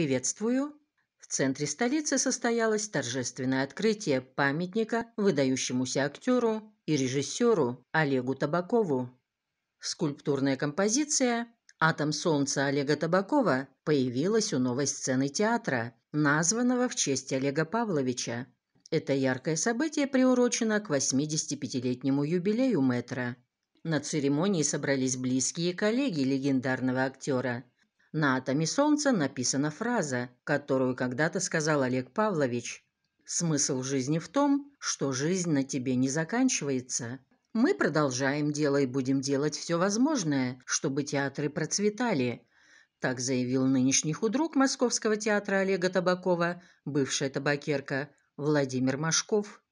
приветствую!» В центре столицы состоялось торжественное открытие памятника выдающемуся актеру и режиссеру Олегу Табакову. Скульптурная композиция «Атом солнца» Олега Табакова появилась у новой сцены театра, названного в честь Олега Павловича. Это яркое событие приурочено к 85-летнему юбилею метра. На церемонии собрались близкие коллеги легендарного актера – на атоме Солнца написана фраза, которую когда-то сказал Олег Павлович. «Смысл жизни в том, что жизнь на тебе не заканчивается. Мы продолжаем дело и будем делать все возможное, чтобы театры процветали». Так заявил нынешний худрук Московского театра Олега Табакова, бывшая табакерка, Владимир Машков.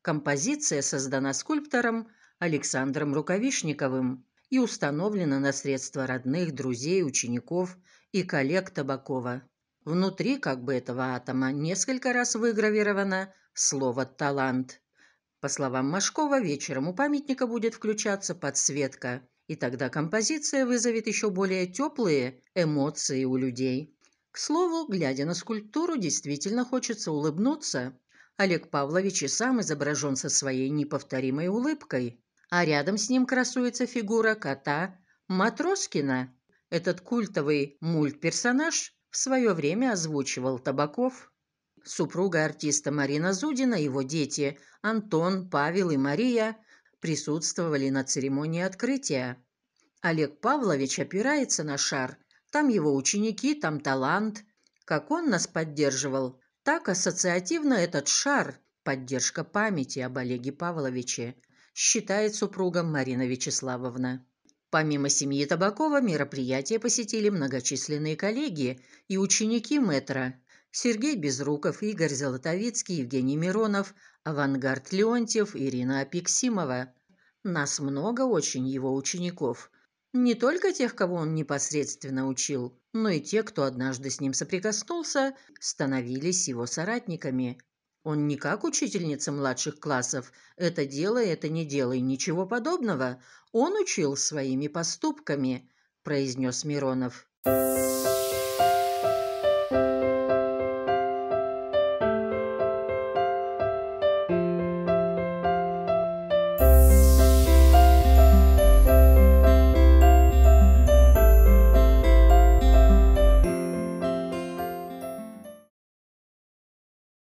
Композиция создана скульптором Александром Рукавишниковым и установлена на средства родных, друзей, учеников и коллег Табакова. Внутри как бы этого атома несколько раз выгравировано слово «талант». По словам Машкова, вечером у памятника будет включаться подсветка, и тогда композиция вызовет еще более теплые эмоции у людей. К слову, глядя на скульптуру, действительно хочется улыбнуться. Олег Павлович и сам изображен со своей неповторимой улыбкой а рядом с ним красуется фигура кота Матроскина. Этот культовый мультперсонаж в свое время озвучивал Табаков. Супруга артиста Марина Зудина, его дети Антон, Павел и Мария присутствовали на церемонии открытия. Олег Павлович опирается на шар. Там его ученики, там талант. Как он нас поддерживал, так ассоциативно этот шар – поддержка памяти об Олеге Павловиче – считает супругом Марина Вячеславовна. Помимо семьи Табакова, мероприятие посетили многочисленные коллеги и ученики мэтра Сергей Безруков, Игорь Золотовицкий, Евгений Миронов, Авангард Леонтьев, Ирина Апексимова. Нас много очень его учеников. Не только тех, кого он непосредственно учил, но и те, кто однажды с ним соприкоснулся, становились его соратниками. Он не как учительница младших классов. Это делай, это не делай. Ничего подобного. Он учил своими поступками», – произнес Миронов.